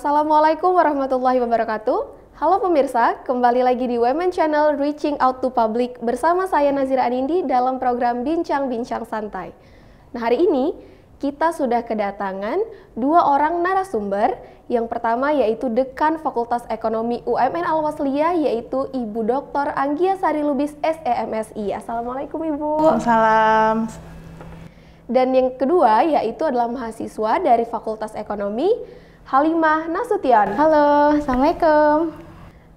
Assalamualaikum warahmatullahi wabarakatuh. Halo pemirsa, kembali lagi di Women Channel Reaching Out to Public bersama saya Nazira Anindi dalam program Bincang-Bincang Santai. Nah hari ini kita sudah kedatangan dua orang narasumber. Yang pertama yaitu dekan Fakultas Ekonomi UMN Alwaslia yaitu Ibu Dr. Anggia Sari Lubis SEMSI. Assalamualaikum Ibu. Salam. Dan yang kedua yaitu adalah mahasiswa dari Fakultas Ekonomi Halimah Nasution. Halo, Assalamualaikum.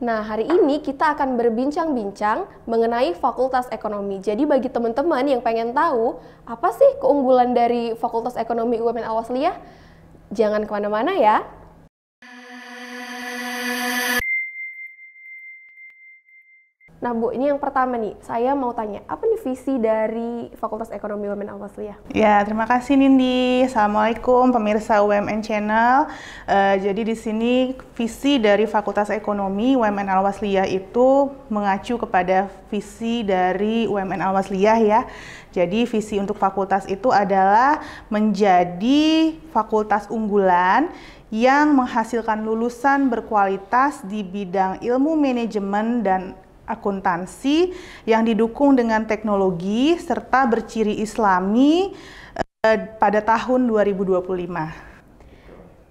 Nah, hari ini kita akan berbincang-bincang mengenai Fakultas Ekonomi. Jadi bagi teman-teman yang pengen tahu apa sih keunggulan dari Fakultas Ekonomi UMN Awasliyah? jangan kemana-mana ya. Nah Bu, ini yang pertama nih, saya mau tanya, apa nih visi dari Fakultas Ekonomi UMN Al Ya, terima kasih Nindi. Assalamualaikum pemirsa UMN Channel. Uh, jadi di sini visi dari Fakultas Ekonomi UMN Al itu mengacu kepada visi dari UMN Al ya. Jadi visi untuk fakultas itu adalah menjadi fakultas unggulan yang menghasilkan lulusan berkualitas di bidang ilmu manajemen dan akuntansi yang didukung dengan teknologi serta berciri islami eh, pada tahun 2025.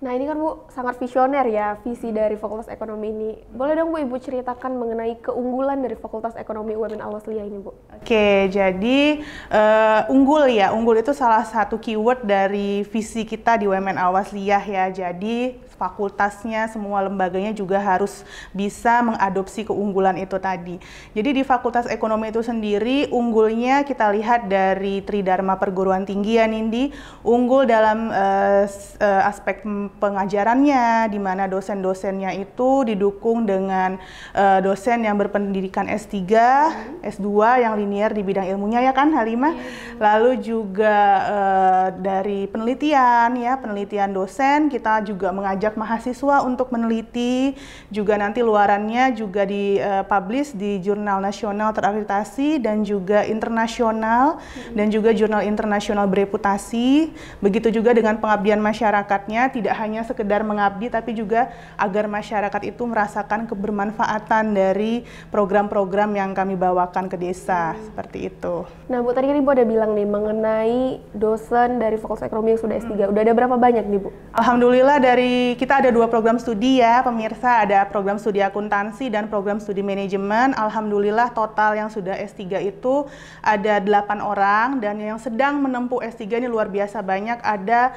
Nah ini kan Bu sangat visioner ya visi dari Fakultas Ekonomi ini. Boleh dong Bu Ibu ceritakan mengenai keunggulan dari Fakultas Ekonomi UMN Al Waslia ini Bu? Oke, jadi uh, unggul ya. Unggul itu salah satu keyword dari visi kita di UMN Al Waslia ya. Jadi fakultasnya, semua lembaganya juga harus bisa mengadopsi keunggulan itu tadi. Jadi di Fakultas Ekonomi itu sendiri unggulnya kita lihat dari Tridharma Perguruan Tinggi ya Nindi, unggul dalam uh, aspek pengajarannya di mana dosen-dosennya itu didukung dengan uh, dosen yang berpendidikan S3, hmm. S2 yang linear di bidang ilmunya ya kan Halimah. Hmm. Lalu juga uh, dari penelitian ya, penelitian dosen kita juga mengajak mengajak mahasiswa untuk meneliti, juga nanti luarannya juga dipublish eh, di jurnal nasional terakreditasi dan juga internasional hmm. dan juga jurnal internasional bereputasi. Begitu juga dengan pengabdian masyarakatnya, tidak hanya sekedar mengabdi tapi juga agar masyarakat itu merasakan kebermanfaatan dari program-program yang kami bawakan ke desa hmm. seperti itu. Nah, Bu tadi kan Ibu ada bilang nih mengenai dosen dari Fakultas Ekonomi yang sudah S3. Hmm. Udah ada berapa banyak nih, Bu? Alhamdulillah dari kita ada dua program studi ya, pemirsa. Ada program studi akuntansi dan program studi manajemen. Alhamdulillah total yang sudah S3 itu ada 8 orang dan yang sedang menempuh S3 ini luar biasa banyak ada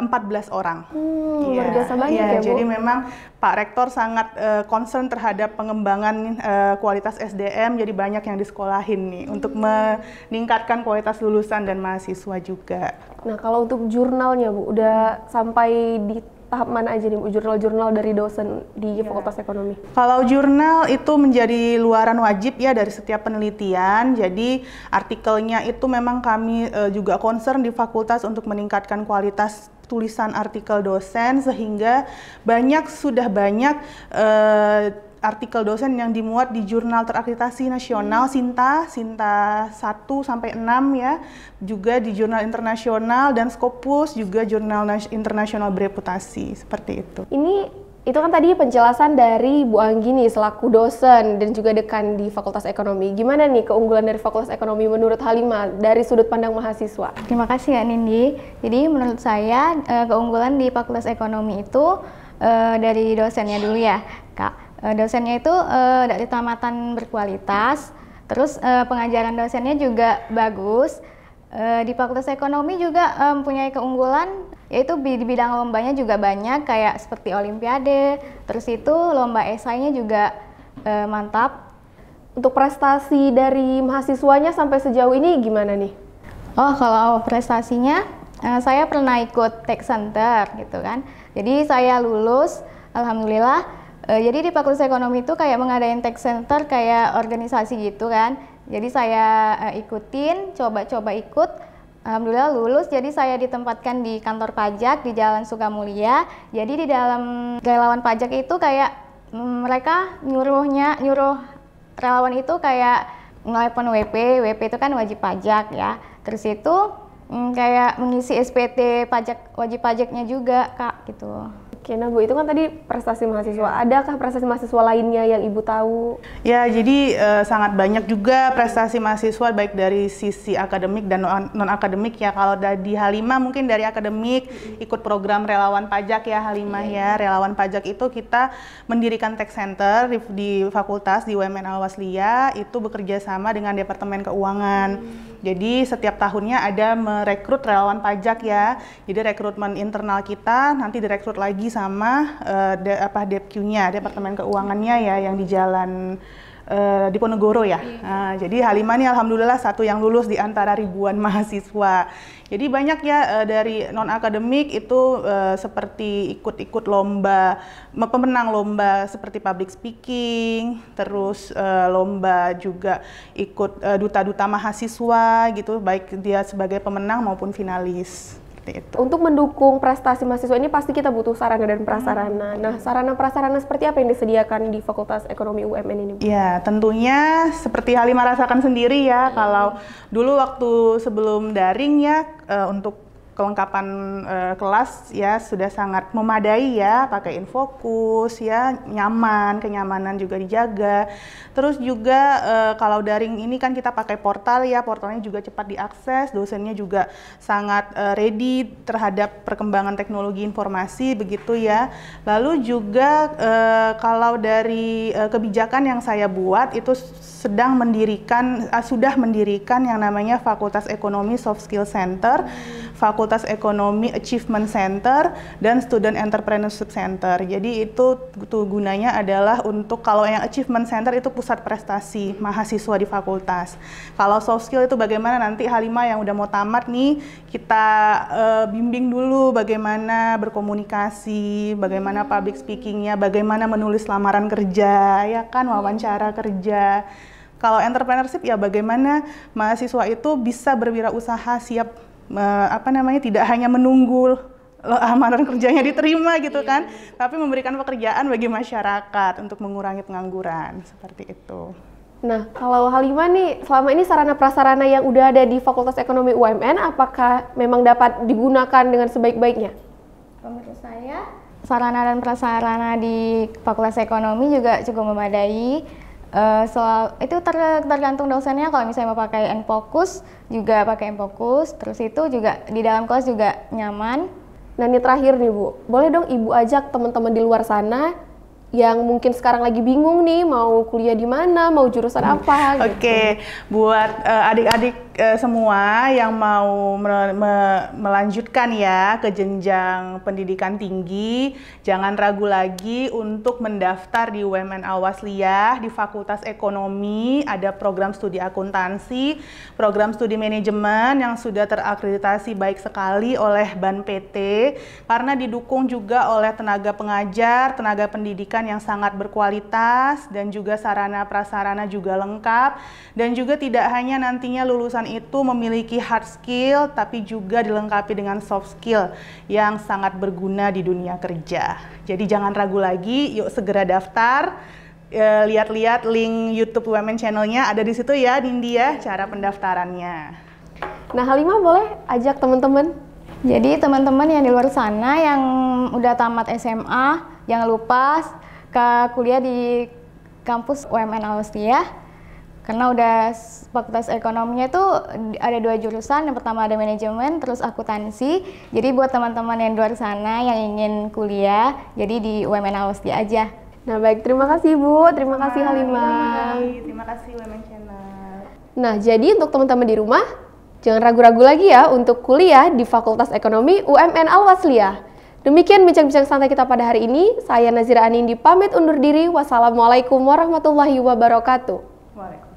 uh, eh, 14 orang. Hmm, ya. Luar iya. biasa banyak ya, ya Bu. Jadi memang Pak Rektor sangat uh, concern terhadap pengembangan uh, kualitas SDM. Jadi banyak yang disekolahin nih hmm. untuk meningkatkan kualitas lulusan dan mahasiswa juga. Nah, kalau untuk jurnalnya Bu, udah sampai di tahap mana aja nih jurnal-jurnal dari dosen di yeah. Fakultas Ekonomi? Kalau jurnal itu menjadi luaran wajib ya dari setiap penelitian. Jadi artikelnya itu memang kami uh, juga concern di fakultas untuk meningkatkan kualitas tulisan artikel dosen sehingga banyak sudah banyak uh, artikel dosen yang dimuat di jurnal terakreditasi nasional hmm. Sinta, Sinta 1 sampai 6 ya, juga di jurnal internasional dan Scopus juga jurnal internasional bereputasi seperti itu. Ini itu kan tadi penjelasan dari Bu Anggini selaku dosen dan juga dekan di Fakultas Ekonomi. Gimana nih keunggulan dari Fakultas Ekonomi menurut Halimah dari sudut pandang mahasiswa? Terima kasih ya Nindi. Jadi menurut saya eh, keunggulan di Fakultas Ekonomi itu eh, dari dosennya dulu ya, Kak. Uh, dosennya itu uh, dari tamatan berkualitas, terus uh, pengajaran dosennya juga bagus. Uh, di Fakultas Ekonomi juga mempunyai um, keunggulan, yaitu di bidang lombanya juga banyak, kayak seperti Olimpiade, terus itu lomba esainya juga uh, mantap. Untuk prestasi dari mahasiswanya sampai sejauh ini gimana nih? Oh, kalau prestasinya, saya pernah ikut Tech Center gitu kan. Jadi saya lulus, Alhamdulillah Uh, jadi di Fakultas Ekonomi itu kayak mengadain tech center kayak organisasi gitu kan. Jadi saya uh, ikutin, coba-coba ikut. Alhamdulillah lulus, jadi saya ditempatkan di kantor pajak di Jalan Sukamulia. Jadi di dalam relawan pajak itu kayak mm, mereka nyuruhnya, nyuruh relawan itu kayak ngelepon WP, WP itu kan wajib pajak ya. Terus itu mm, kayak mengisi SPT pajak wajib pajaknya juga kak gitu. Oke, nah Bu, itu kan tadi prestasi mahasiswa. Iya. Adakah prestasi mahasiswa lainnya yang Ibu tahu? Ya, jadi uh, sangat banyak juga prestasi mahasiswa baik dari sisi akademik dan non-akademik ya. Kalau di Halimah mungkin dari akademik ikut program relawan pajak ya Halimah iya. ya. Relawan pajak itu kita mendirikan tech center di, di fakultas di UMN Alwaslia itu bekerja sama dengan Departemen Keuangan. Mm. Jadi setiap tahunnya ada merekrut relawan pajak ya. Jadi rekrutmen internal kita nanti direkrut lagi sama uh, de, apa DPQ-nya, Departemen Keuangannya ya yang di jalan uh, Diponegoro ya. Iya. Nah, jadi Halimah ini alhamdulillah satu yang lulus di antara ribuan mahasiswa. Jadi banyak ya uh, dari non akademik itu uh, seperti ikut-ikut lomba, pemenang lomba seperti public speaking, terus uh, lomba juga ikut duta-duta mahasiswa gitu, baik dia sebagai pemenang maupun finalis seperti itu. Untuk mendukung prestasi mahasiswa ini pasti kita butuh sarana dan prasarana. Hmm. Nah, sarana prasarana seperti apa yang disediakan di Fakultas Ekonomi UMN ini? Iya, Ya, tentunya seperti Halimah rasakan sendiri ya. Hmm. Kalau dulu waktu sebelum daring ya eh, untuk kelengkapan uh, kelas ya sudah sangat memadai ya, pakai infokus ya, nyaman, kenyamanan juga dijaga. Terus juga uh, kalau daring ini kan kita pakai portal ya, portalnya juga cepat diakses, dosennya juga sangat uh, ready terhadap perkembangan teknologi informasi begitu ya. Lalu juga uh, kalau dari uh, kebijakan yang saya buat itu sedang mendirikan sudah mendirikan yang namanya Fakultas Ekonomi Soft Skill Center. Fakultas Ekonomi Achievement Center dan Student Entrepreneurship Center. Jadi itu tuh gunanya adalah untuk kalau yang Achievement Center itu pusat prestasi mahasiswa di fakultas. Kalau soft skill itu bagaimana nanti Halima yang udah mau tamat nih kita uh, bimbing dulu bagaimana berkomunikasi, bagaimana public speakingnya, bagaimana menulis lamaran kerja, ya kan wawancara kerja. Kalau entrepreneurship ya bagaimana mahasiswa itu bisa berwirausaha siap me, apa namanya tidak hanya menunggu amaran kerjanya diterima gitu kan, iya, iya. tapi memberikan pekerjaan bagi masyarakat untuk mengurangi pengangguran seperti itu. Nah, kalau Halima nih selama ini sarana prasarana yang udah ada di Fakultas Ekonomi UMN apakah memang dapat digunakan dengan sebaik-baiknya? Menurut saya sarana dan prasarana di Fakultas Ekonomi juga cukup memadai Eh, soal itu ter, tergantung dosennya kalau misalnya mau pakai n fokus juga pakai n fokus terus itu juga di dalam kelas juga nyaman nah ini terakhir nih bu boleh dong ibu ajak teman-teman di luar sana yang mungkin sekarang lagi bingung nih mau kuliah di mana mau jurusan apa hmm. gitu. oke okay. buat adik eh, adik-adik Eh, semua yang mau me, me, melanjutkan ya ke jenjang pendidikan tinggi, jangan ragu lagi untuk mendaftar di UMN Awasliyah di Fakultas Ekonomi, ada program studi akuntansi, program studi manajemen yang sudah terakreditasi baik sekali oleh BAN PT karena didukung juga oleh tenaga pengajar, tenaga pendidikan yang sangat berkualitas dan juga sarana prasarana juga lengkap dan juga tidak hanya nantinya lulusan itu memiliki hard skill tapi juga dilengkapi dengan soft skill yang sangat berguna di dunia kerja. Jadi jangan ragu lagi, yuk segera daftar. Eh, lihat-lihat link YouTube Women channelnya ada di situ ya, Nindi ya, cara pendaftarannya. Nah, Halimah boleh ajak teman-teman. Jadi teman-teman yang di luar sana yang udah tamat SMA, jangan lupa ke kuliah di kampus UMN Austria karena udah fakultas ekonominya itu ada dua jurusan yang pertama ada manajemen terus akuntansi jadi buat teman-teman yang luar sana yang ingin kuliah jadi di UMN Awasdi aja nah baik terima kasih Bu terima kasih Halimah terima kasih UMN Channel nah jadi untuk teman-teman di rumah jangan ragu-ragu lagi ya untuk kuliah di Fakultas Ekonomi UMN Alwaslia. Demikian bincang-bincang santai kita pada hari ini. Saya Nazira Anindi pamit undur diri. Wassalamualaikum warahmatullahi wabarakatuh. Waalaikumsalam.